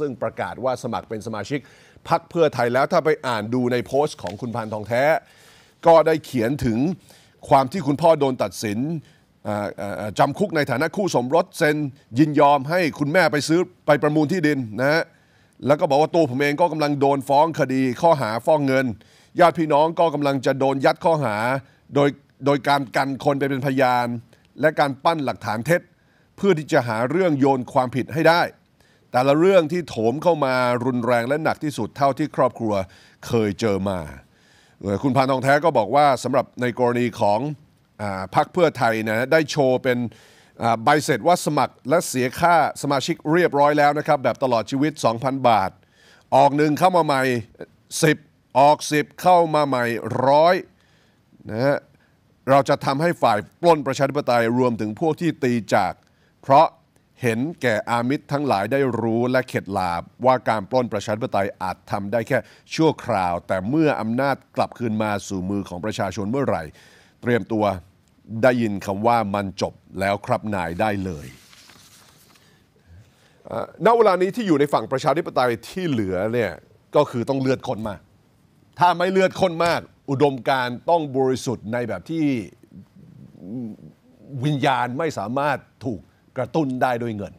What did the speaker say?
ซึ่งประกาศว่าสมัครเป็นสมาชิกพักเพื่อไทยแล้วถ้าไปอ่านดูในโพสต์ของคุณพานทองแท้ ก็ได้เขียนถึงความที่คุณพ่อโดนตัดสินจำคุกในฐานะคู่สมรสเซ็น ยินยอมให้คุณแม่ไปซื้อไปประมูลที่ดินนะฮะแล้วก็บอกว่าตัวผมเองก็กำลังโดนฟ้องคดีข้อหาฟ้องเงิน ญาติพี่น้องก็กำลังจะโดนยัดข้อหาโดยโดยการกันคนไปเป็นพยาน และการปั้นหลักฐานเท็จ เพื่อที่จะหาเรื่องโยนความผิดให้ได้แต่ละเรื่องที่โถมเข้ามารุนแรงและหนักที่สุดเท่าที่ครอบครัวเคยเจอมา คุณพานทองแท้ก็บอกว่าสำหรับในกรณีของอพรรคเพื่อไทยนะได้โชว์เป็นใบเสร็จว่าสมัครและเสียค่าสมาชิกเรียบร้อยแล้วนะครับ แบบตลอดชีวิต 2,000 บาท ออกหนึ่งเข้ามาใหม่ 10 ออก 10 เข้ามาใหม่ร้อยนะฮะเราจะทำให้ฝ่ายปล้นประชาธิปไตยรวมถึงพวกที่ตีจากเพราะเห็นแก่อามิตรทั้งหลายได้รู้และเข็ดหลาบว่าการปล้นประชาธิปไตยอาจทำได้แค่ชั่วคราว แต่เมื่ออำนาจกลับคืนมาสู่มือของประชาชนเมื่อไหร่ เตรียมตัวได้ยินคำว่ามันจบแล้วครับนายได้เลยณเวลานี้ที่อยู่ในฝั่งประชาธิปไตยที่เหลือเนี่ยก็คือต้องเลือดคนมาก ถ้าไม่เลือดคนมาก อุดมการต้องบริสุทธิ์ในแบบที่วิญญาณไม่สามารถถูกกระตุ้นได้ด้วยเงิน